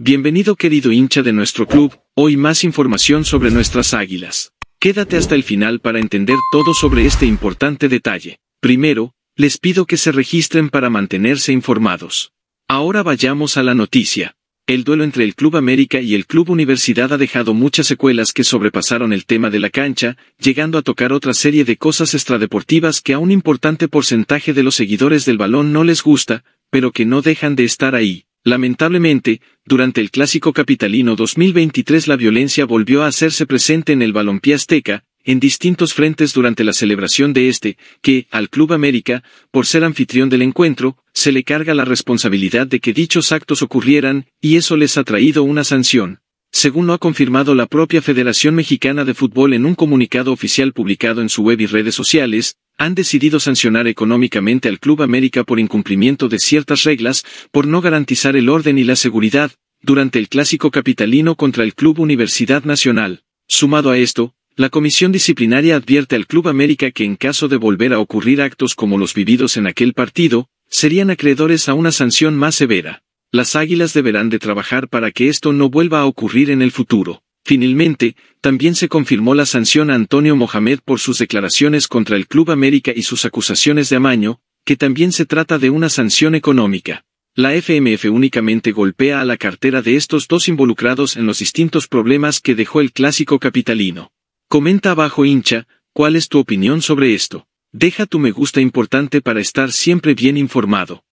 Bienvenido querido hincha de nuestro club, hoy más información sobre nuestras águilas. Quédate hasta el final para entender todo sobre este importante detalle. Primero, les pido que se registren para mantenerse informados. Ahora vayamos a la noticia. El duelo entre el Club América y el Club Universidad ha dejado muchas secuelas que sobrepasaron el tema de la cancha, llegando a tocar otra serie de cosas extradeportivas que a un importante porcentaje de los seguidores del balón no les gusta, pero que no dejan de estar ahí. Lamentablemente, durante el Clásico Capitalino 2023 la violencia volvió a hacerse presente en el balompié azteca, en distintos frentes durante la celebración de este, que, al Club América, por ser anfitrión del encuentro, se le carga la responsabilidad de que dichos actos ocurrieran, y eso les ha traído una sanción. Según lo ha confirmado la propia Federación Mexicana de Fútbol en un comunicado oficial publicado en su web y redes sociales, han decidido sancionar económicamente al Club América por incumplimiento de ciertas reglas, por no garantizar el orden y la seguridad, durante el clásico capitalino contra el Club Universidad Nacional. Sumado a esto, la comisión disciplinaria advierte al Club América que en caso de volver a ocurrir actos como los vividos en aquel partido, serían acreedores a una sanción más severa. Las águilas deberán de trabajar para que esto no vuelva a ocurrir en el futuro. Finalmente, también se confirmó la sanción a Antonio Mohamed por sus declaraciones contra el Club América y sus acusaciones de amaño, que también se trata de una sanción económica. La FMF únicamente golpea a la cartera de estos dos involucrados en los distintos problemas que dejó el clásico capitalino. Comenta abajo hincha, ¿cuál es tu opinión sobre esto? Deja tu me gusta importante para estar siempre bien informado.